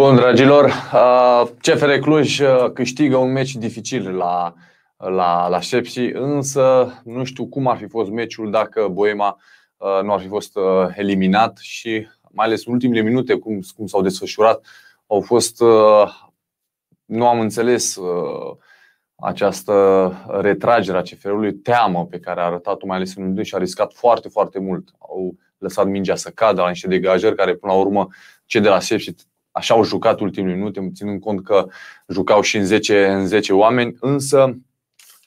Bun, dragilor, CFR Cluj câștigă un meci dificil la, la, la Șepsi, însă nu știu cum ar fi fost meciul dacă Boema nu ar fi fost eliminat și mai ales ultimele minute, cum, cum s-au desfășurat, au fost, nu am înțeles această retragere a CFR-ului, teamă pe care a arătat-o mai ales în minute și a riscat foarte, foarte mult. Au lăsat mingea să cadă la niște degajări care până la urmă ce de la Sepsi așa au jucat ultimii minute, ținând cont că jucau și în 10, în 10 oameni, însă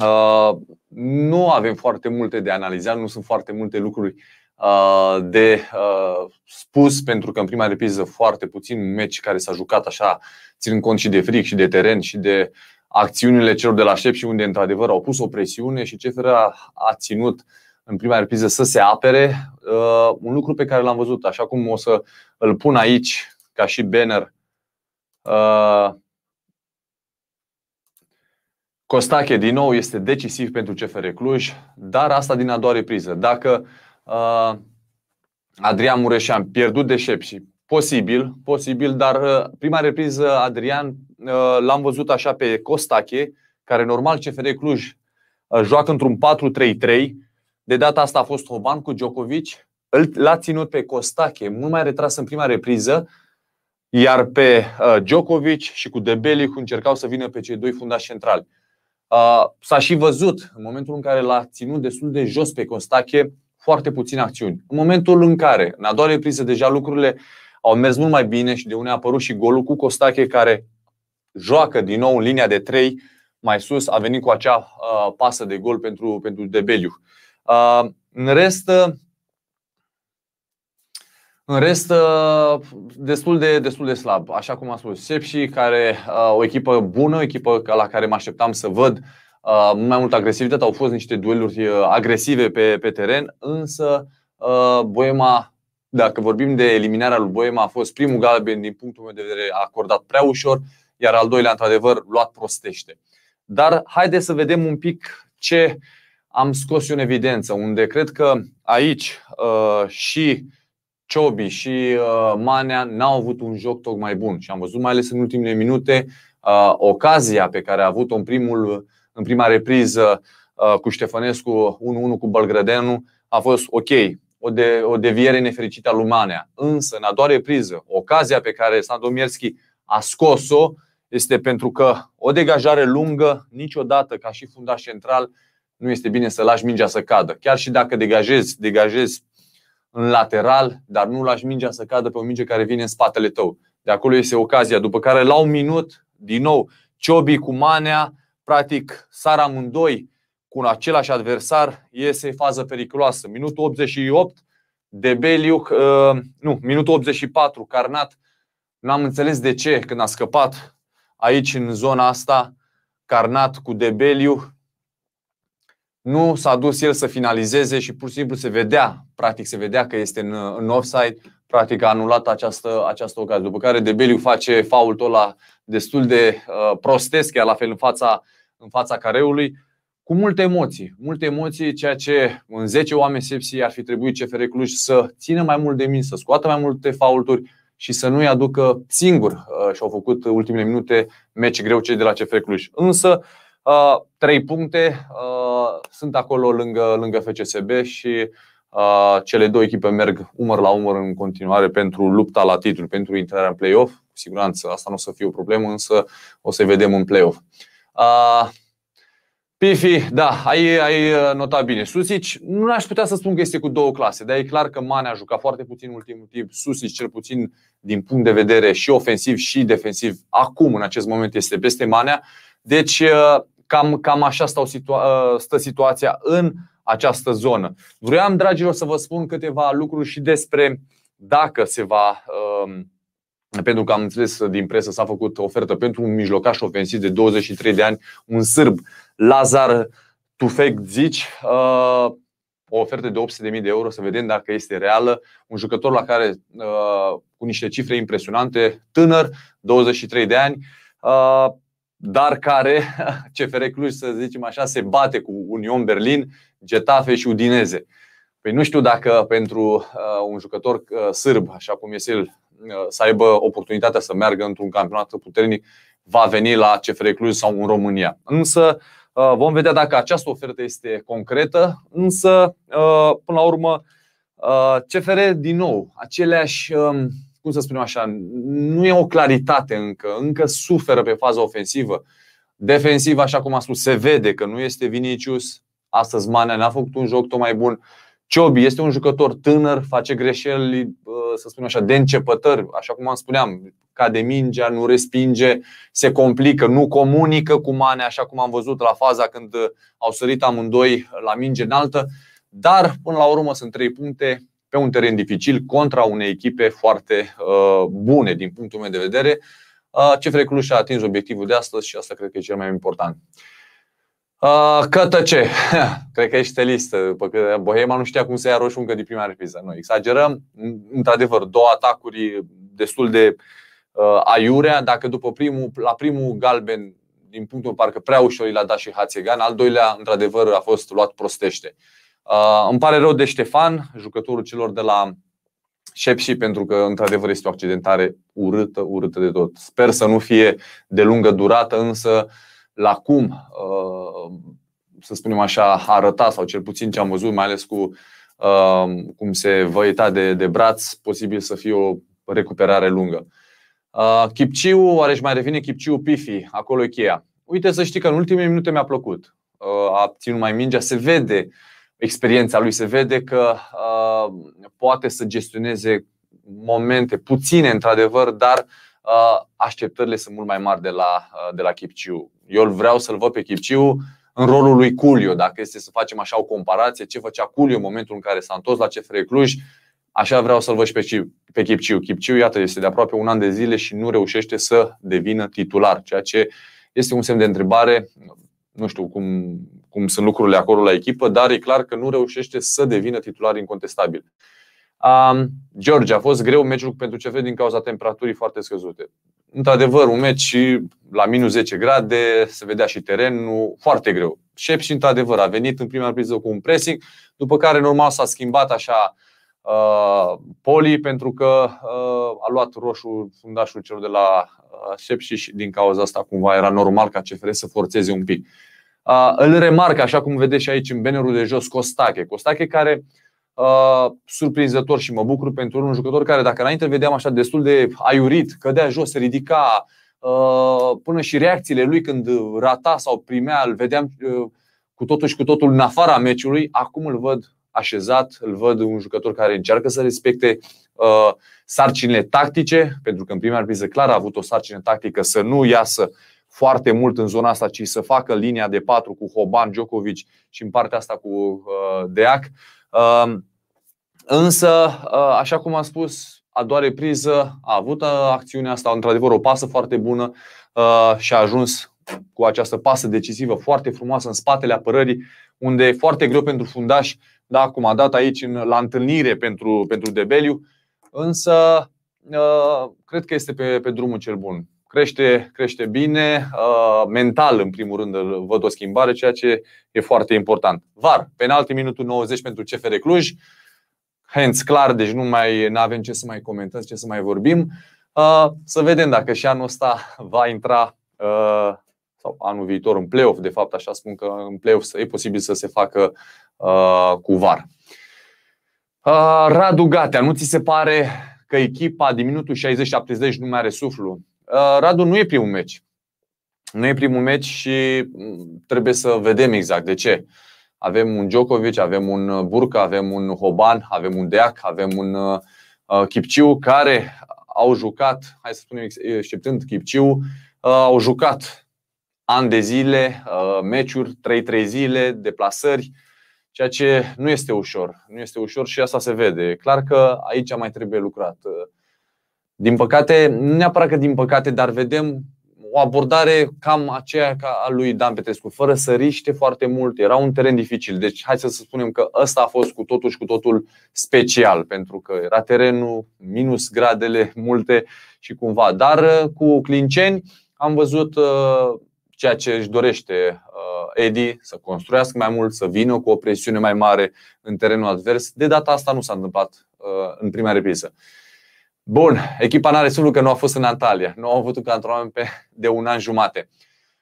uh, nu avem foarte multe de analizat, nu sunt foarte multe lucruri uh, de uh, spus, pentru că în prima repriză foarte puțin meci care s-a jucat așa, ținând cont și de fric, și de teren, și de acțiunile celor de la șef și unde într-adevăr au pus o presiune și ce a, a ținut în prima repriză să se apere, uh, un lucru pe care l-am văzut, așa cum o să îl pun aici ca și banner. Uh, Costache, din nou, este decisiv pentru CFR Cluj, dar asta din a doua repriză. Dacă uh, Adrian Mureșan pierdut de șepsi, posibil, posibil, dar uh, prima repriză Adrian l-am văzut așa pe Costache, care normal CFR Cluj joacă într-un 4-3-3. De data asta a fost Hoban cu Djokovic, l-a ținut pe Costache, mult mai retras în prima repriză, iar pe uh, Djokovic și cu Debelic încercau să vină pe cei doi fundași centrali. Uh, s-a și văzut în momentul în care l-a ținut destul de jos pe Costache foarte puține acțiuni. În momentul în care, în a doua repriză, deja lucrurile au mers mult mai bine și de unde a apărut și golul cu Costache care joacă din nou în linia de 3 mai sus, a venit cu acea uh, pasă de gol pentru, pentru Debeliu. Uh, în rest, uh, în rest, ă, destul de, destul de slab. Așa cum am spus, Sepsi, care ă, o echipă bună, o echipă la care mă așteptam să văd ă, mai multă agresivitate, au fost niște dueluri agresive pe, pe teren, însă Boema, dacă vorbim de eliminarea lui Boema, a fost primul galben din punctul meu de vedere acordat prea ușor, iar al doilea, într-adevăr, luat prostește. Dar haideți să vedem un pic ce am scos în evidență, unde cred că aici uh, și uh, Ciobi și uh, Manea n-au avut un joc tocmai bun și am văzut mai ales în ultimele minute uh, ocazia pe care a avut-o în, primul, în prima repriză uh, cu Ștefănescu 1-1 cu Bălgrădenu a fost ok, o, de, o deviere nefericită a lui Manea. Însă, în a doua repriză, ocazia pe care Sandomierski a scos-o este pentru că o degajare lungă, niciodată, ca și fundaș central, nu este bine să lași mingea să cadă. Chiar și dacă degajezi, degajezi în lateral, dar nu lași mingea să cadă pe o minge care vine în spatele tău. De acolo este ocazia. După care, la un minut, din nou, Ciobi cu Manea, practic, sar amândoi cu un același adversar, iese fază periculoasă. Minutul 88, Beliuc, uh, nu, minutul 84, Carnat, n-am înțeles de ce când a scăpat aici în zona asta, Carnat cu Debeliu, nu s-a dus el să finalizeze și pur și simplu se vedea, practic se vedea că este în, în offside, practic a anulat această, această ocazie. După care Debeliu face faul ăla destul de uh, prostesc, la fel în fața, în fața careului, cu multe emoții, multe emoții, ceea ce în 10 oameni sepsii ar fi trebuit CFR Cluj să țină mai mult de mine, să scoată mai multe faulturi și să nu-i aducă singur, uh, și-au făcut ultimele minute, meci greu cei de la CFR Cluj. Însă, uh, 3 puncte, uh, sunt acolo lângă, lângă FCSB și uh, cele două echipe merg umăr la umăr în continuare pentru lupta la titlu, pentru intrarea în play-off. Cu siguranță asta nu o să fie o problemă, însă o să vedem în play-off. Uh, Pifi, da, ai, ai notat bine. Susici, nu aș putea să spun că este cu două clase, dar e clar că Mane a jucat foarte puțin în ultimul timp. Susici, cel puțin din punct de vedere și ofensiv și defensiv, acum, în acest moment, este peste Manea. Deci, Cam, cam așa stau situa- ă, stă situația în această zonă. Vreau, dragilor, să vă spun câteva lucruri și despre dacă se va. Ă, pentru că am înțeles din presă s-a făcut ofertă pentru un mijlocaș ofensiv de 23 de ani, un sârb, Lazar Tufek Zici, ă, o ofertă de 800.000 de euro, să vedem dacă este reală. Un jucător la care, cu niște cifre impresionante, tânăr, 23 de ani, dar care, CFR Cluj, să zicem așa, se bate cu Union Berlin, Getafe și Udineze. Păi nu știu dacă pentru uh, un jucător uh, sârb, așa cum este el, uh, să aibă oportunitatea să meargă într-un campionat puternic, va veni la CFR Cluj sau în România. Însă vom vedea dacă această ofertă este concretă, însă, până la urmă, CFR, din nou, aceleași. Um, cum să spunem așa, nu e o claritate încă, încă suferă pe faza ofensivă. Defensiv, așa cum a spus, se vede că nu este Vinicius. Astăzi Manea n-a făcut un joc tot mai bun. Ciobi este un jucător tânăr, face greșeli, să spunem așa, de începători, așa cum am spuneam, cade mingea, nu respinge, se complică, nu comunică cu Manea, așa cum am văzut la faza când au sărit amândoi la minge înaltă, dar până la urmă sunt trei puncte, pe un teren dificil contra unei echipe foarte uh, bune din punctul meu de vedere. Uh, CFR Cluj a atins obiectivul de astăzi și asta cred că e cel mai important. Uh, ce? cred că ești listă, după că Bohema nu știa cum să ia roșu încă din prima repriză. Noi exagerăm, într-adevăr, două atacuri destul de uh, aiurea, dacă după primul, la primul galben, din punctul meu, parcă prea ușor i l-a dat și Hațegan, al doilea, într-adevăr, a fost luat prostește. Uh, Uh, îmi pare rău de Ștefan, jucătorul celor de la Șepși, pentru că într-adevăr este o accidentare urâtă, urâtă de tot. Sper să nu fie de lungă durată, însă la cum, uh, să spunem așa, arăta sau cel puțin ce am văzut, mai ales cu uh, cum se văita de, de braț, posibil să fie o recuperare lungă. Uh, Chipciu, oare mai revine Chipciu Pifi, acolo e cheia. Uite să știi că în ultimele minute mi-a plăcut. Uh, a ținut mai mingea, se vede experiența lui se vede că uh, poate să gestioneze momente puține, într-adevăr, dar uh, așteptările sunt mult mai mari de la, uh, de la Chipciu. Eu vreau să-l văd pe Chipciu în rolul lui Culio, dacă este să facem așa o comparație, ce făcea Culio în momentul în care s-a întors la CFR Cluj, așa vreau să-l văd și pe, pe Chipciu. Chipciu, iată, este de aproape un an de zile și nu reușește să devină titular, ceea ce este un semn de întrebare nu știu cum, cum sunt lucrurile acolo la echipă, dar e clar că nu reușește să devină titular incontestabil. Um, George, a fost greu meciul pentru CF din cauza temperaturii foarte scăzute. Într-adevăr, un meci la minus 10 grade, se vedea și terenul, foarte greu. Șep și într-adevăr a venit în prima priză cu un pressing, după care normal s-a schimbat așa Uh, Poli pentru că uh, a luat roșu fundașul celor de la uh, Sepsi și din cauza asta cumva era normal ca CFR să forțeze un pic. Îl remarc, așa cum vedeți și aici în bannerul de jos, Costache. Costache care, surprinzător și mă bucur pentru un jucător care dacă înainte vedeam așa destul de aiurit, cădea jos, se ridica, până și reacțiile lui când rata sau primea, îl vedeam cu totul și cu totul în afara meciului, acum îl văd așezat, îl văd un jucător care încearcă să respecte uh, sarcinile tactice, pentru că în prima repriză clar a avut o sarcină tactică să nu iasă foarte mult în zona asta, ci să facă linia de patru cu Hoban, Djokovic și în partea asta cu uh, Deac. Uh, însă, uh, așa cum am spus, a doua repriză a avut uh, acțiunea asta, într-adevăr o pasă foarte bună uh, și a ajuns cu această pasă decisivă foarte frumoasă în spatele apărării, unde e foarte greu pentru fundași da, cum a dat aici în, la întâlnire pentru, pentru Debeliu, însă uh, cred că este pe, pe drumul cel bun. Crește, crește bine, uh, mental în primul rând văd o schimbare, ceea ce e foarte important. Var, penalti minutul 90 pentru CFR Cluj, hands clar, deci nu mai avem ce să mai comentăm, ce să mai vorbim. Uh, să vedem dacă și anul ăsta va intra sau anul viitor în play-off, de fapt așa spun că în play-off e posibil să se facă uh, cu VAR. Uh, Radu Gatea, nu ți se pare că echipa din minutul 60-70 nu mai are suflu? Uh, Radu, nu e primul meci. Nu e primul meci și mm, trebuie să vedem exact de ce. Avem un Djokovic, avem un uh, Burca, avem un Hoban, avem un Deac, avem un uh, uh Kipciu care au jucat, hai să spunem, exceptând Kipciu, uh, au jucat ani de zile, uh, meciuri, 3-3 zile, deplasări, ceea ce nu este ușor. Nu este ușor și asta se vede. Clar că aici mai trebuie lucrat. Uh, din păcate, nu neapărat că din păcate, dar vedem o abordare cam aceea ca a lui Dan Petrescu, fără să riște foarte mult, era un teren dificil. Deci hai să spunem că ăsta a fost cu totul și cu totul special, pentru că era terenul minus gradele multe și cumva. Dar uh, cu Clinceni am văzut ceea ce își dorește uh, Eddie să construiască mai mult, să vină cu o presiune mai mare în terenul advers. De data asta nu s-a întâmplat uh, în prima repriză. Bun, echipa n-are suflu că nu a fost în Antalya, nu au avut un cantonament pe, de un an jumate.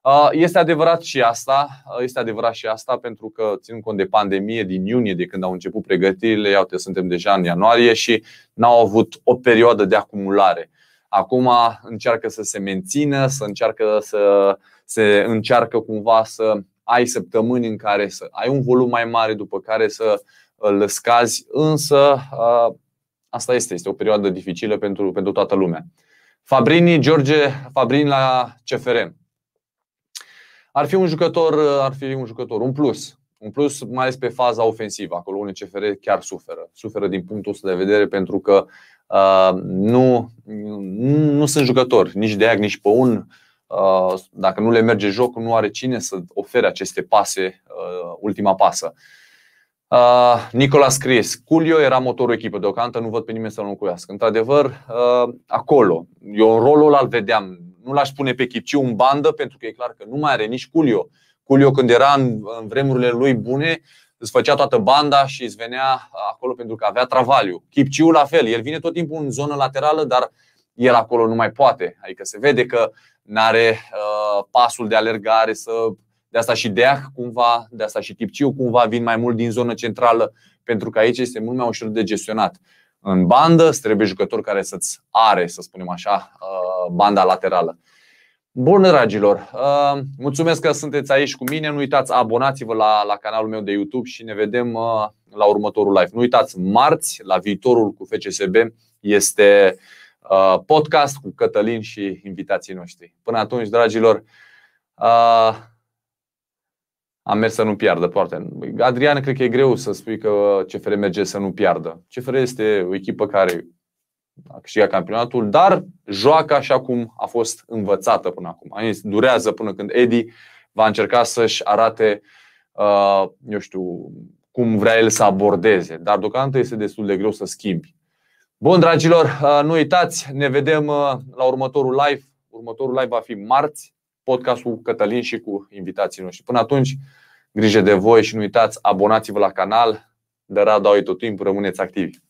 Uh, este adevărat și asta, este adevărat și asta pentru că ținând cont de pandemie din iunie, de când au început pregătirile, iată, suntem deja în ianuarie și n-au avut o perioadă de acumulare. Uh, Acum încearcă să se mențină, să încearcă să se încearcă cumva să ai săptămâni în care să ai un volum mai mare, după care să îl scazi, însă asta este, este o perioadă dificilă pentru, pentru toată lumea. Fabrini, George Fabrini la CFR. Ar fi un jucător, ar fi un jucător, un plus în plus, mai ales pe faza ofensivă, acolo unde CFR chiar suferă. Suferă din punctul ăsta de vedere pentru că uh, nu, nu sunt jucători, nici de ag, nici pe un. Uh, dacă nu le merge jocul, nu are cine să ofere aceste pase, uh, ultima pasă. Uh, Nicola Scris, Culio era motorul echipei, deocamdată nu văd pe nimeni să-l înlocuiască. Într-adevăr, uh, acolo, eu rolul ăla îl vedeam, nu l-aș pune pe ci un bandă pentru că e clar că nu mai are nici Culio Culio când era în, în vremurile lui bune, îți făcea toată banda și îți venea acolo pentru că avea travaliu. Chipciu la fel, el vine tot timpul în zonă laterală, dar el acolo nu mai poate. Adică se vede că nu are uh, pasul de alergare să de asta și Deah cumva, de asta și Tipciu cumva vin mai mult din zonă centrală, pentru că aici este mult mai ușor de gestionat. În bandă îți trebuie jucător care să-ți are, să spunem așa, uh, banda laterală. Bun, dragilor! Uh, mulțumesc că sunteți aici cu mine. Nu uitați, abonați-vă la, la canalul meu de YouTube și ne vedem uh, la următorul live. Nu uitați, marți, la viitorul cu FCSB, este uh, podcast cu Cătălin și invitații noștri. Până atunci, dragilor, am mers să nu piardă poate. Adrian, cred că e greu să spui că CFR merge să nu piardă. CFR este o echipă care a câștigat campionatul, dar joacă așa cum a fost învățată până acum. Durează până când Edi va încerca să-și arate, uh, eu știu, cum vrea el să abordeze. Dar deocamdată este destul de greu să schimbi. Bun, dragilor, uh, nu uitați, ne vedem uh, la următorul live. Următorul live va fi marți, podcastul cu Cătălin și cu invitații noștri. Până atunci, grijă de voi și nu uitați, abonați-vă la canal. De Radu tot timpul, rămâneți activi.